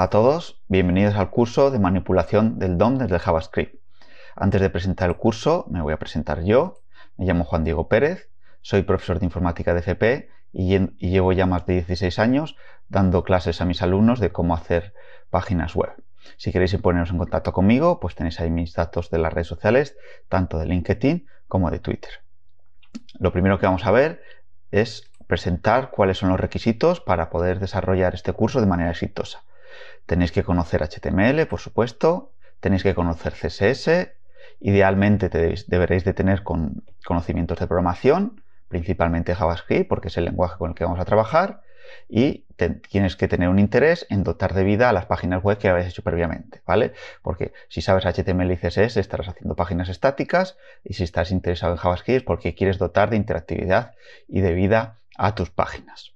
Hola a todos, bienvenidos al curso de manipulación del DOM desde JavaScript. Antes de presentar el curso, me voy a presentar yo. Me llamo Juan Diego Pérez, soy profesor de informática de FP y llevo ya más de 16 años dando clases a mis alumnos de cómo hacer páginas web. Si queréis poneros en contacto conmigo, pues tenéis ahí mis datos de las redes sociales, tanto de LinkedIn como de Twitter. Lo primero que vamos a ver es presentar cuáles son los requisitos para poder desarrollar este curso de manera exitosa. Tenéis que conocer HTML, por supuesto, tenéis que conocer CSS, idealmente deberéis de tener con, conocimientos de programación, principalmente JavaScript, porque es el lenguaje con el que vamos a trabajar, y tienes que tener un interés en dotar de vida a las páginas web que habéis hecho previamente, ¿vale? Porque si sabes HTML y CSS estarás haciendo páginas estáticas y si estás interesado en JavaScript es porque quieres dotar de interactividad y de vida a tus páginas.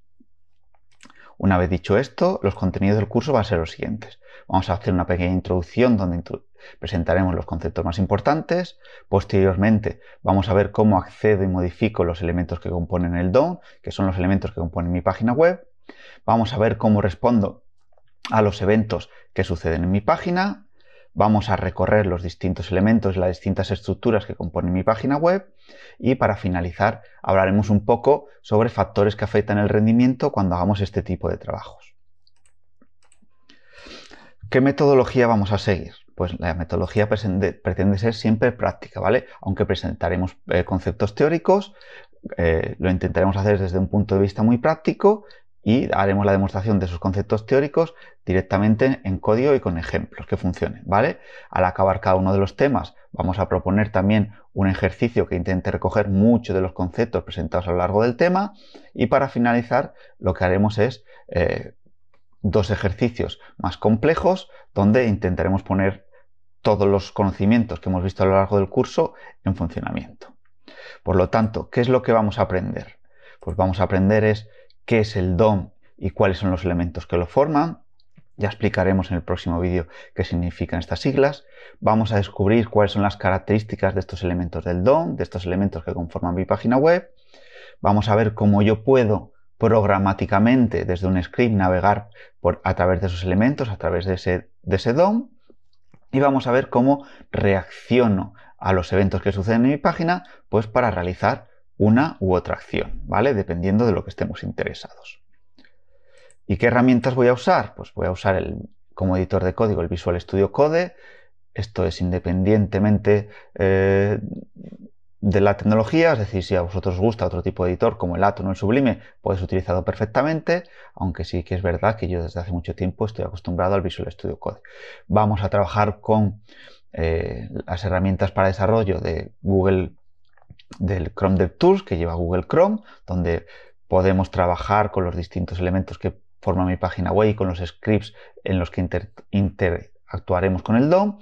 Una vez dicho esto, los contenidos del curso van a ser los siguientes. Vamos a hacer una pequeña introducción donde presentaremos los conceptos más importantes. Posteriormente vamos a ver cómo accedo y modifico los elementos que componen el DOM, que son los elementos que componen mi página web. Vamos a ver cómo respondo a los eventos que suceden en mi página vamos a recorrer los distintos elementos, las distintas estructuras que componen mi página web y para finalizar hablaremos un poco sobre factores que afectan el rendimiento cuando hagamos este tipo de trabajos. ¿Qué metodología vamos a seguir? Pues la metodología pretende, ser siempre práctica, ¿vale? Aunque presentaremos eh, conceptos teóricos, eh, lo intentaremos hacer desde un punto de vista muy práctico y haremos la demostración de sus conceptos teóricos directamente en código y con ejemplos que funcionen, ¿vale? Al acabar cada uno de los temas, vamos a proponer también un ejercicio que intente recoger muchos de los conceptos presentados a lo largo del tema y para finalizar lo que haremos es eh, dos ejercicios más complejos donde intentaremos poner todos los conocimientos que hemos visto a lo largo del curso en funcionamiento. Por lo tanto, ¿qué es lo que vamos a aprender? Pues vamos a aprender es qué es el DOM y cuáles son los elementos que lo forman. Ya explicaremos en el próximo vídeo qué significan estas siglas. Vamos a descubrir cuáles son las características de estos elementos del DOM, de estos elementos que conforman mi página web. Vamos a ver cómo yo puedo programáticamente desde un script navegar por, a través de esos elementos, a través de ese, de ese DOM. Y vamos a ver cómo reacciono a los eventos que suceden en mi página, pues para realizar una u otra acción, ¿vale? Dependiendo de lo que estemos interesados. ¿Y qué herramientas voy a usar? Pues voy a usar el, como editor de código el Visual Studio Code. Esto es independientemente eh, de la tecnología, es decir, si a vosotros os gusta otro tipo de editor como el Atom o el Sublime, podéis utilizarlo perfectamente, aunque sí que es verdad que yo desde hace mucho tiempo estoy acostumbrado al Visual Studio Code. Vamos a trabajar con eh, las herramientas para desarrollo de Google del Chrome DevTools que lleva Google Chrome, donde podemos trabajar con los distintos elementos que forman mi página web y con los scripts en los que interactuaremos con el DOM.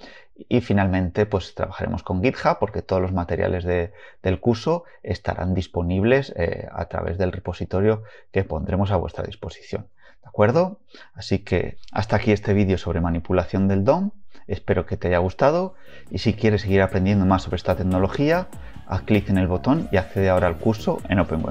Y finalmente, pues trabajaremos con GitHub porque todos los materiales del curso estarán disponibles eh, a través del repositorio que pondremos a vuestra disposición. ¿De acuerdo? Así que hasta aquí este vídeo sobre manipulación del DOM. Espero que te haya gustado y si quieres seguir aprendiendo más sobre esta tecnología, haz clic en el botón y accede ahora al curso en Open